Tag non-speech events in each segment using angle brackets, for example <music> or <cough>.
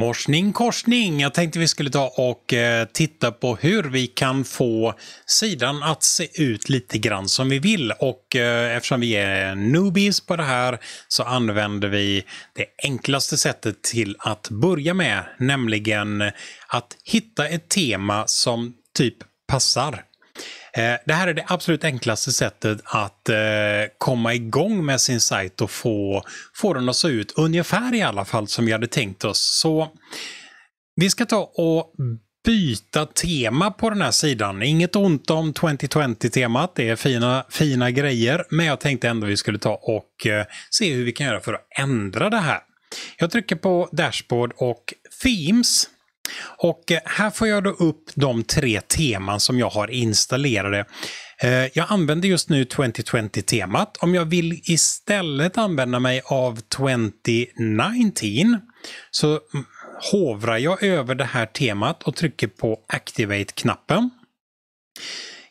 Morsning korsning! Jag tänkte vi skulle ta och eh, titta på hur vi kan få sidan att se ut lite grann som vi vill och eh, eftersom vi är noobies på det här så använder vi det enklaste sättet till att börja med, nämligen att hitta ett tema som typ passar. Eh, det här är det absolut enklaste sättet att eh, komma igång med sin sajt och få, få den att se ut ungefär i alla fall som vi hade tänkt oss. Så vi ska ta och byta tema på den här sidan. Inget ont om 2020-temat, det är fina, fina grejer, men jag tänkte ändå vi skulle ta och eh, se hur vi kan göra för att ändra det här. Jag trycker på Dashboard och Themes. Och eh, här får jag då upp de tre teman som jag har installerade. Eh, jag använder just nu 2020-temat. Om jag vill istället använda mig av 2019 så mm, hovrar jag över det här temat och trycker på Activate-knappen.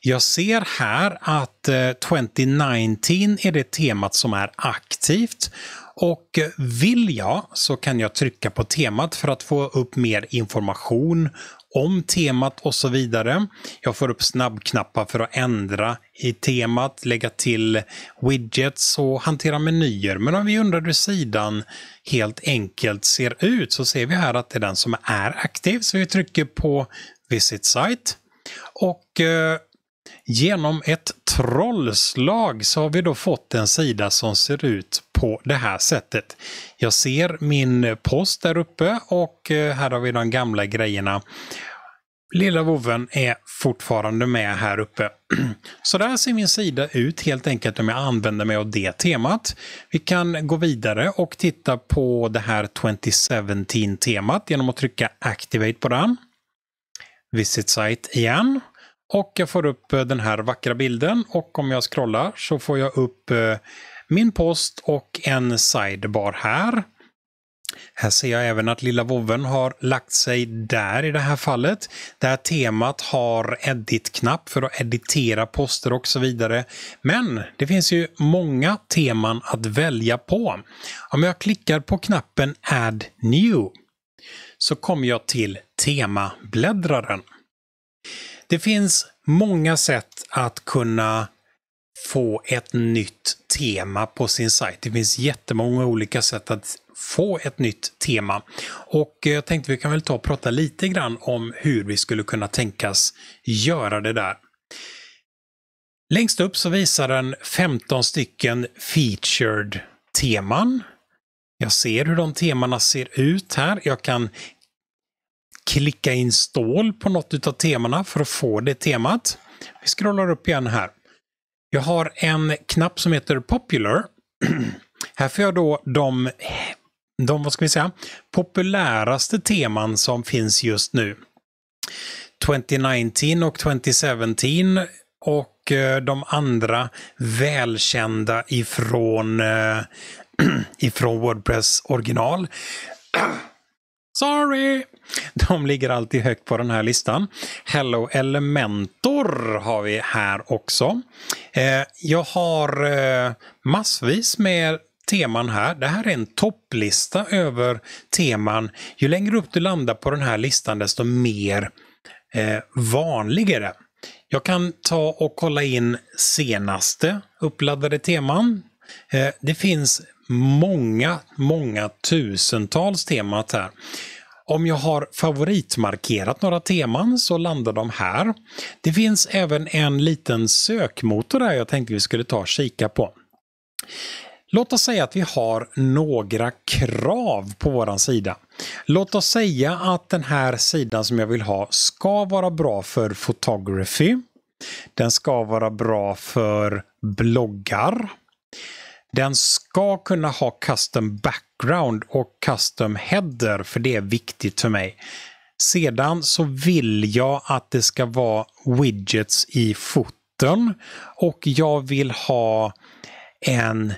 Jag ser här att 2019 eh, är det temat som är aktivt och eh, vill jag så kan jag trycka på temat för att få upp mer information om temat och så vidare. Jag får upp snabbknappar för att ändra i temat, lägga till widgets och hantera menyer. Men om vi undrar hur sidan helt enkelt ser ut så ser vi här att det är den som är aktiv. Så vi trycker på Visit site. Och eh, Genom ett trollslag så har vi då fått en sida som ser ut på det här sättet. Jag ser min post där uppe och eh, här har vi de gamla grejerna. Lilla vovven är fortfarande med här uppe. <clears throat> Så där ser min sida ut helt enkelt om jag använder mig av det temat. Vi kan gå vidare och titta på det här 2017-temat genom att trycka Activate på den. Visit site igen. Och jag får upp eh, den här vackra bilden och om jag scrollar så får jag upp eh, min post och en sidebar här. Här ser jag även att lilla vovven har lagt sig där i det här fallet. Det här temat har edit-knapp för att editera poster och så vidare. Men det finns ju många teman att välja på. Om jag klickar på knappen Add New så kommer jag till temabläddraren. Det finns många sätt att kunna få ett nytt tema på sin sajt. Det finns jättemånga olika sätt att få ett nytt tema. Och jag tänkte vi kan väl ta och prata lite grann om hur vi skulle kunna tänkas göra det där. Längst upp så visar den 15 stycken featured teman. Jag ser hur de temana ser ut här. Jag kan klicka in stål på något av temana för att få det temat. Vi scrollar upp igen här. Jag har en knapp som heter Popular. <clears throat> här får jag då de, de, vad ska vi säga, populäraste teman som finns just nu. 2019 och 2017 och eh, de andra välkända ifrån, eh, <clears throat> ifrån Wordpress original. <clears throat> Sorry! De ligger alltid högt på den här listan. Hello Elementor har vi här också. Eh, jag har eh, massvis med teman här. Det här är en topplista över teman. Ju längre upp du landar på den här listan desto mer eh, vanlig är det. Jag kan ta och kolla in senaste uppladdade teman. Eh, det finns många, många tusentals temat här. Om jag har favoritmarkerat några teman så landar de här. Det finns även en liten sökmotor där jag tänkte vi skulle ta och kika på. Låt oss säga att vi har några krav på våran sida. Låt oss säga att den här sidan som jag vill ha ska vara bra för photography. Den ska vara bra för bloggar. Den ska kunna ha custom background och custom header, för det är viktigt för mig. Sedan så vill jag att det ska vara widgets i foten och jag vill ha en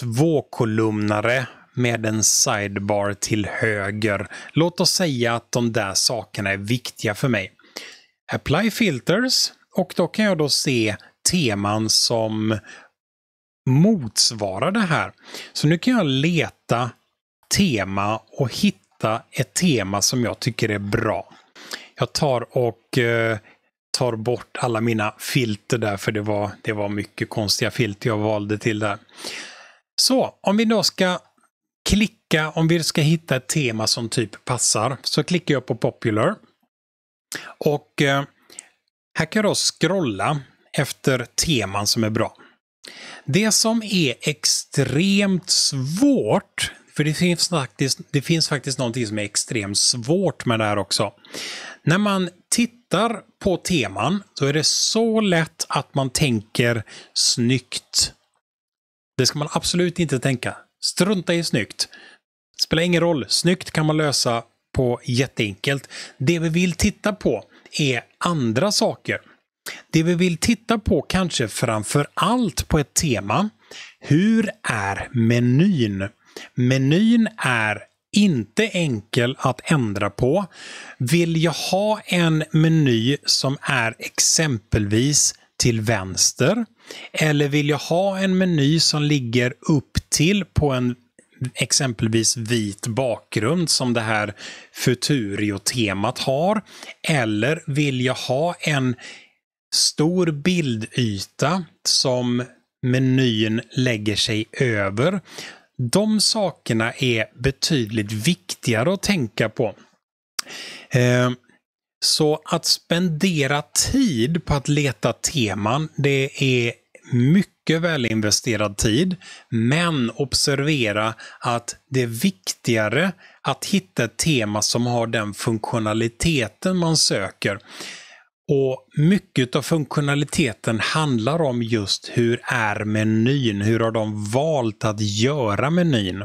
tvåkolumnare med en sidebar till höger. Låt oss säga att de där sakerna är viktiga för mig. Apply filters och då kan jag då se teman som motsvarar det här. Så nu kan jag leta tema och hitta ett tema som jag tycker är bra. Jag tar och eh, tar bort alla mina filter där för det var, det var mycket konstiga filter jag valde till där. Så om vi då ska klicka, om vi ska hitta ett tema som typ passar, så klickar jag på Popular. Och eh, här kan jag då scrolla efter teman som är bra. Det som är extremt svårt, för det finns faktiskt, det finns faktiskt någonting som är extremt svårt med det här också. När man tittar på teman så är det så lätt att man tänker snyggt. Det ska man absolut inte tänka. Strunta i snyggt. Spelar ingen roll, snyggt kan man lösa på jätteenkelt. Det vi vill titta på är andra saker. Det vi vill titta på kanske framför allt på ett tema. Hur är menyn? Menyn är inte enkel att ändra på. Vill jag ha en meny som är exempelvis till vänster? Eller vill jag ha en meny som ligger upp till på en exempelvis vit bakgrund som det här Futurio-temat har? Eller vill jag ha en stor bildyta som menyn lägger sig över. De sakerna är betydligt viktigare att tänka på. Eh, så att spendera tid på att leta teman, det är mycket välinvesterad tid. Men observera att det är viktigare att hitta ett tema som har den funktionaliteten man söker. Och mycket av funktionaliteten handlar om just hur är menyn? Hur har de valt att göra menyn?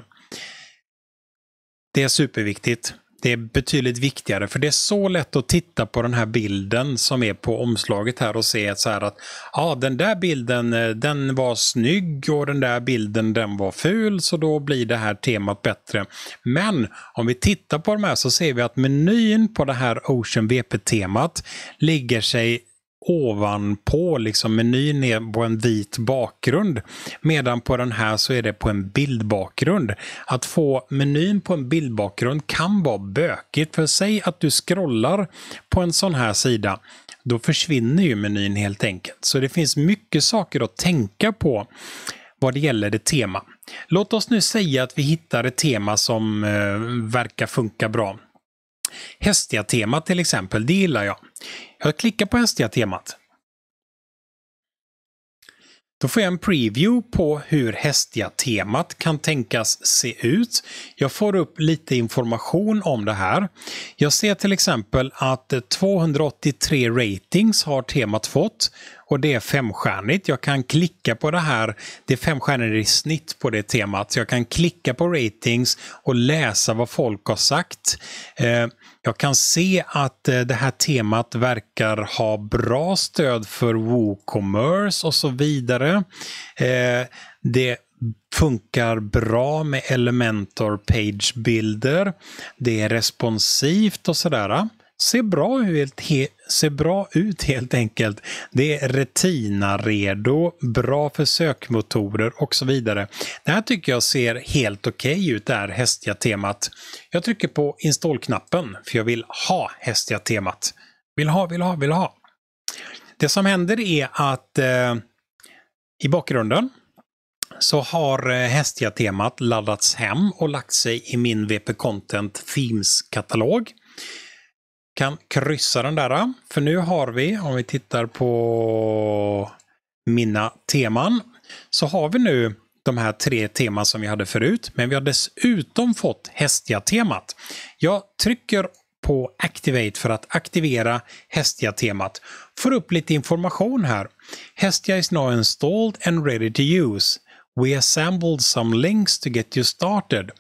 Det är superviktigt det är betydligt viktigare. För det är så lätt att titta på den här bilden som är på omslaget här och se så här att ja, den där bilden eh, den var snygg och den där bilden den var ful så då blir det här temat bättre. Men om vi tittar på de här så ser vi att menyn på det här Ocean VP-temat ligger sig ovanpå liksom menyn är på en vit bakgrund. Medan på den här så är det på en bildbakgrund. Att få menyn på en bildbakgrund kan vara bökigt. För säg att du scrollar på en sån här sida då försvinner ju menyn helt enkelt. Så det finns mycket saker att tänka på vad det gäller det tema. Låt oss nu säga att vi hittar ett tema som eh, verkar funka bra. Hästiga-tema till exempel, det gillar jag. Jag klickar på hästiga-temat. Då får jag en preview på hur hästiga-temat kan tänkas se ut. Jag får upp lite information om det här. Jag ser till exempel att 283 ratings har temat fått och det är femstjärnigt. Jag kan klicka på det här. Det är fem i snitt på det temat. Så jag kan klicka på ratings och läsa vad folk har sagt. Eh, jag kan se att eh, det här temat verkar ha bra stöd för WooCommerce och så vidare. Eh, det funkar bra med Elementor Page Builder. Det är responsivt och sådär ser bra ut, he, ser bra ut helt enkelt. Det är Retina-redo, bra för sökmotorer och så vidare. Det här tycker jag ser helt okej okay ut, det här hästiga temat. Jag trycker på install-knappen för jag vill ha hästiga temat. Vill ha, vill ha, vill ha. Det som händer är att eh, i bakgrunden så har eh, hästiga temat laddats hem och lagt sig i min VP Content Themes-katalog kan kryssa den där. För nu har vi, om vi tittar på mina teman, så har vi nu de här tre teman som vi hade förut. Men vi har dessutom fått Hestia-temat. Jag trycker på Activate för att aktivera Hestia-temat. Får upp lite information här. Hestia is now installed and ready to use. We assembled some links to get you started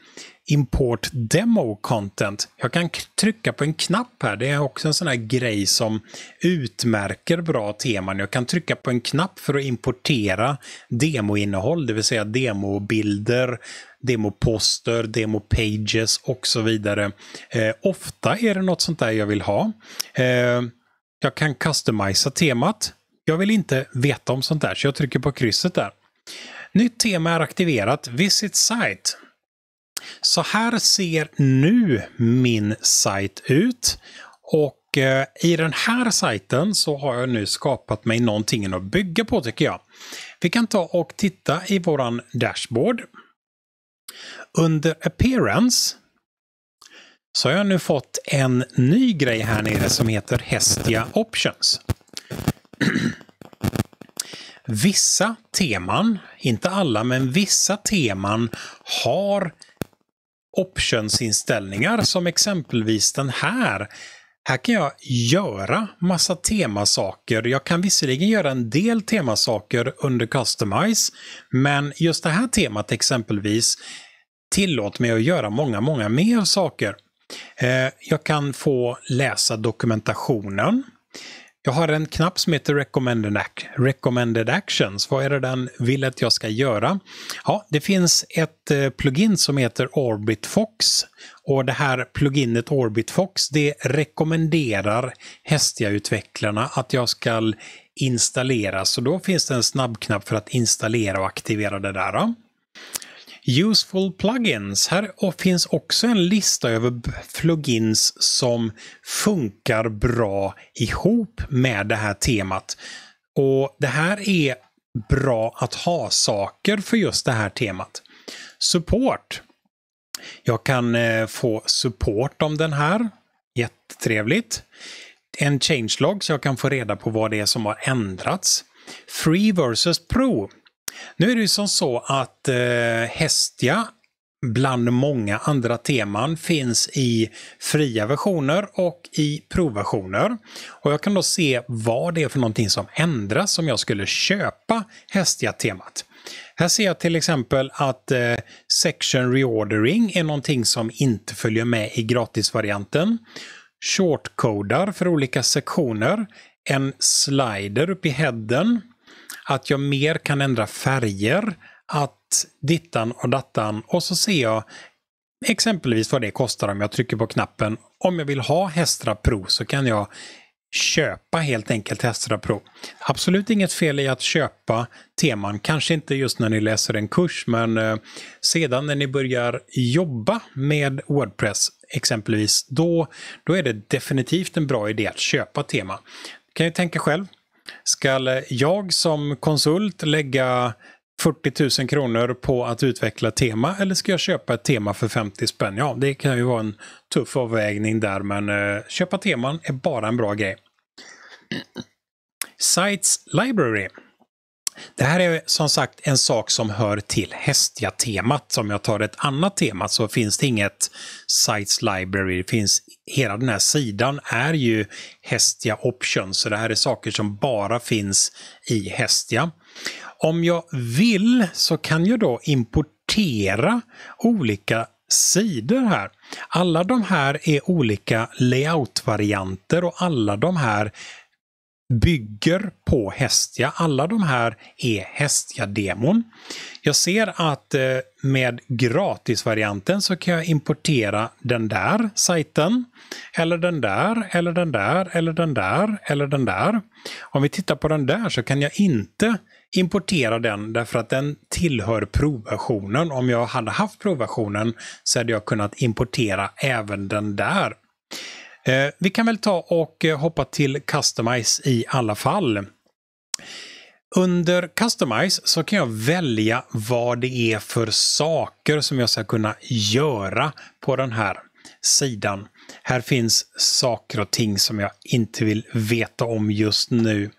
import demo content. Jag kan trycka på en knapp här. Det är också en sån här grej som utmärker bra teman. Jag kan trycka på en knapp för att importera demoinnehåll, det vill säga demobilder, demoposter, demopages och så vidare. Eh, ofta är det något sånt där jag vill ha. Eh, jag kan customisa temat. Jag vill inte veta om sånt där, så jag trycker på krysset där. Nytt tema är aktiverat. Visit site. Så här ser nu min sajt ut. Och eh, i den här sajten så har jag nu skapat mig någonting att bygga på tycker jag. Vi kan ta och titta i våran dashboard. Under appearance så har jag nu fått en ny grej här nere som heter Hestia Options. vissa teman, inte alla, men vissa teman har optionsinställningar som exempelvis den här. Här kan jag göra massa temasaker. Jag kan visserligen göra en del temasaker under Customize, men just det här temat exempelvis tillåter mig att göra många, många mer saker. Eh, jag kan få läsa dokumentationen. Jag har en knapp som heter recommended, Actions. Vad är det den vill att jag ska göra? Ja, det finns ett eh, plugin som heter OrbitFox. Och det här pluginet OrbitFox det rekommenderar Hestia-utvecklarna att jag ska installera. Så då finns det en snabbknapp för att installera och aktivera det där. Useful plugins. Här finns också en lista över plugins som funkar bra ihop med det här temat. Och Det här är bra att ha-saker för just det här temat. Support. Jag kan eh, få support om den här. Jättetrevligt. En changelog så jag kan få reda på vad det är som har ändrats. Free versus Pro. Nu är det ju som så att eh, Hestia bland många andra teman finns i fria versioner och i provversioner. Och jag kan då se vad det är för någonting som ändras om jag skulle köpa Hestia-temat. Här ser jag till exempel att eh, Section Reordering är någonting som inte följer med i gratisvarianten. Shortcodar för olika sektioner. En slider upp i headen att jag mer kan ändra färger, att dittan och dattan och så ser jag exempelvis vad det kostar om jag trycker på knappen. Om jag vill ha Hestra Pro så kan jag köpa helt enkelt Hestra Pro. Absolut inget fel i att köpa teman, kanske inte just när ni läser en kurs men eh, sedan när ni börjar jobba med Wordpress exempelvis, då, då är det definitivt en bra idé att köpa tema. Kan jag tänka själv, Ska jag som konsult lägga 40 000 kronor på att utveckla tema eller ska jag köpa ett tema för 50 spänn? Ja, det kan ju vara en tuff avvägning där men eh, köpa teman är bara en bra grej. Sites Library det här är som sagt en sak som hör till Hestia-temat. Om jag tar ett annat tema så finns det inget Sites Library. Det finns, hela den här sidan är ju Hestia Options, så det här är saker som bara finns i Hestia. Om jag vill så kan jag då importera olika sidor här. Alla de här är olika layout-varianter och alla de här bygger på Hestia. Alla de här är Hestia-demon. Jag ser att eh, med gratisvarianten så kan jag importera den där sajten. Eller den där, eller den där, eller den där, eller den där. Om vi tittar på den där så kan jag inte importera den därför att den tillhör provversionen. Om jag hade haft provversionen så hade jag kunnat importera även den där. Eh, vi kan väl ta och eh, hoppa till Customize i alla fall. Under Customize så kan jag välja vad det är för saker som jag ska kunna göra på den här sidan. Här finns saker och ting som jag inte vill veta om just nu.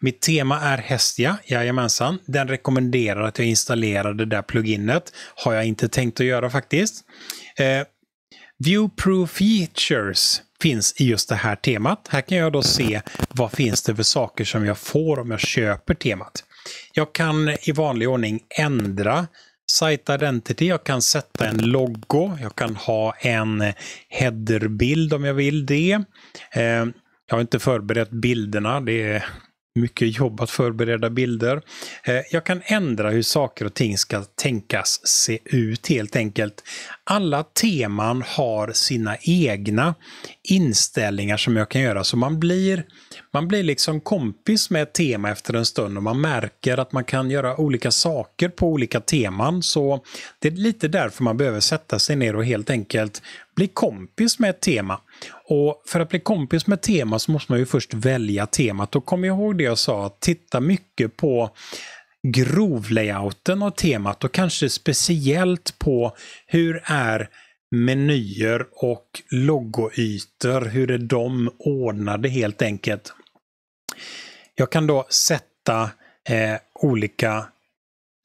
Mitt tema är Hestia, jajamensan. Den rekommenderar att jag installerar det där pluginet. Har jag inte tänkt att göra faktiskt. Eh, Viewproof features finns i just det här temat. Här kan jag då se vad finns det för saker som jag får om jag köper temat. Jag kan i vanlig ordning ändra Site Identity, jag kan sätta en logo, jag kan ha en headerbild om jag vill det. Eh, jag har inte förberett bilderna, det mycket jobb att förbereda bilder. Eh, jag kan ändra hur saker och ting ska tänkas se ut helt enkelt. Alla teman har sina egna inställningar som jag kan göra så man blir, man blir liksom kompis med ett tema efter en stund och man märker att man kan göra olika saker på olika teman. Så det är lite därför man behöver sätta sig ner och helt enkelt bli kompis med ett tema. Och för att bli kompis med tema så måste man ju först välja temat. Och kom ihåg det jag sa, att titta mycket på grovlayouten av temat och kanske speciellt på hur är menyer och logoytor, hur är de ordnade helt enkelt. Jag kan då sätta eh, olika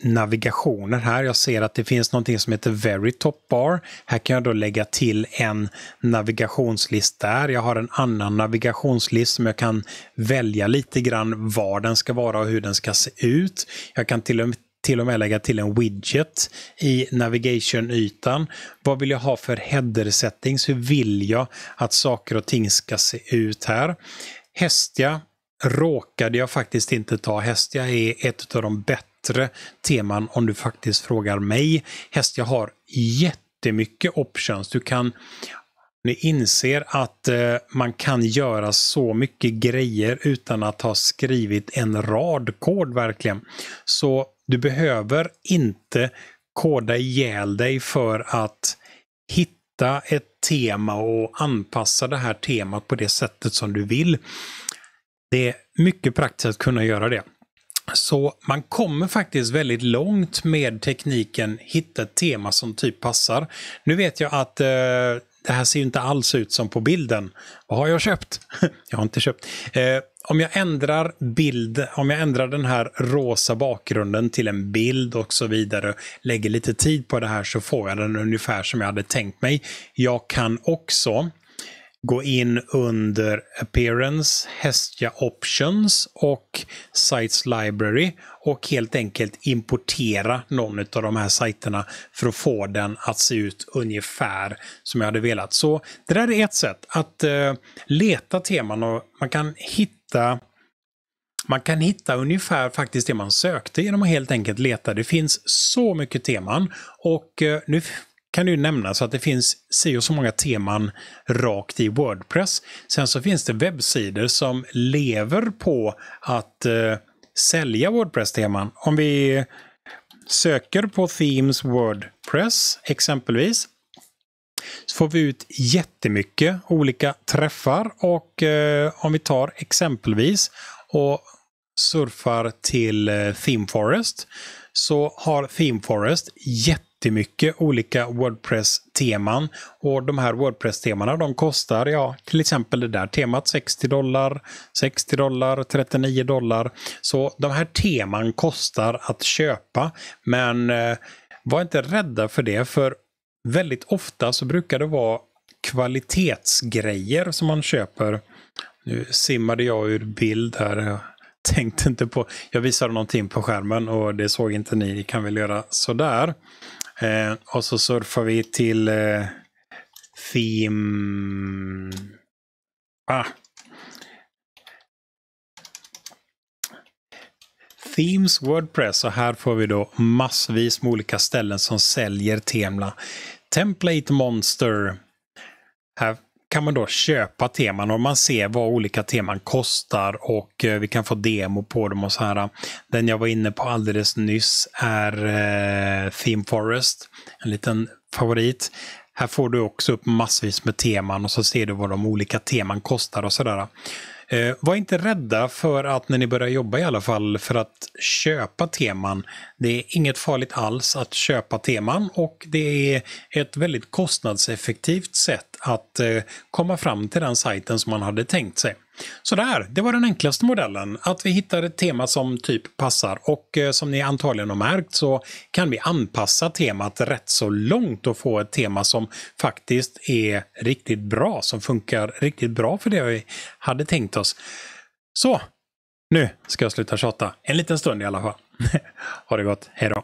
navigationer här. Jag ser att det finns någonting som heter Very Top Bar. Här kan jag då lägga till en navigationslist där. Jag har en annan navigationslist som jag kan välja lite grann var den ska vara och hur den ska se ut. Jag kan till och med till och med lägga till en widget i navigation-ytan. Vad vill jag ha för header-settings? Hur vill jag att saker och ting ska se ut här? Hästja råkade jag faktiskt inte ta. Hästja är ett av de bättre bättre teman om du faktiskt frågar mig. Häst, jag har jättemycket options. Du kan ni inser att eh, man kan göra så mycket grejer utan att ha skrivit en rad kod verkligen. Så du behöver inte koda ihjäl dig för att hitta ett tema och anpassa det här temat på det sättet som du vill. Det är mycket praktiskt att kunna göra det. Så man kommer faktiskt väldigt långt med tekniken hitta ett tema som typ passar. Nu vet jag att eh, det här ser inte alls ut som på bilden. Vad har jag köpt? <laughs> jag har inte köpt. Eh, om jag ändrar bild, om jag ändrar den här rosa bakgrunden till en bild och så vidare, lägger lite tid på det här så får jag den ungefär som jag hade tänkt mig. Jag kan också gå in under Appearance, Hestia Options och Sites Library och helt enkelt importera någon av de här sajterna för att få den att se ut ungefär som jag hade velat. Så det där är ett sätt att eh, leta teman och man kan hitta man kan hitta ungefär faktiskt det man sökte genom att helt enkelt leta. Det finns så mycket teman och eh, nu kan du nämna så att det finns si och så många teman rakt i Wordpress. Sen så finns det webbsidor som lever på att eh, sälja Wordpress-teman. Om vi söker på Themes Wordpress exempelvis så får vi ut jättemycket olika träffar och eh, om vi tar exempelvis och surfar till eh, Theme Forest så har Theme Forest jättemycket jättemycket olika Wordpress-teman. Och de här Wordpress-temana de kostar, ja, till exempel det där temat 60 dollar, 60 dollar, 39 dollar. Så de här teman kostar att köpa. Men eh, var inte rädda för det, för väldigt ofta så brukar det vara kvalitetsgrejer som man köper. Nu simmade jag ur bild här tänkte inte på. Jag visade någonting på skärmen och det såg inte ni. Ni kan väl göra sådär. Eh, och så surfar vi till eh, Theme... Ah. Themes Wordpress och här får vi då massvis med olika ställen som säljer Temla. Template Monster. Här kan man då köpa teman och man ser vad olika teman kostar och eh, vi kan få demo på dem och så här. Den jag var inne på alldeles nyss är eh, Theme Forest, en liten favorit. Här får du också upp massvis med teman och så ser du vad de olika teman kostar och sådär. Eh, var inte rädda för att när ni börjar jobba i alla fall för att köpa teman. Det är inget farligt alls att köpa teman och det är ett väldigt kostnadseffektivt sätt att eh, komma fram till den sajten som man hade tänkt sig. Sådär, det var den enklaste modellen. Att vi hittar ett tema som typ passar och eh, som ni antagligen har märkt så kan vi anpassa temat rätt så långt och få ett tema som faktiskt är riktigt bra, som funkar riktigt bra för det vi hade tänkt oss. Så, nu ska jag sluta tjata. En liten stund i alla fall. <laughs> ha det gott, hejdå!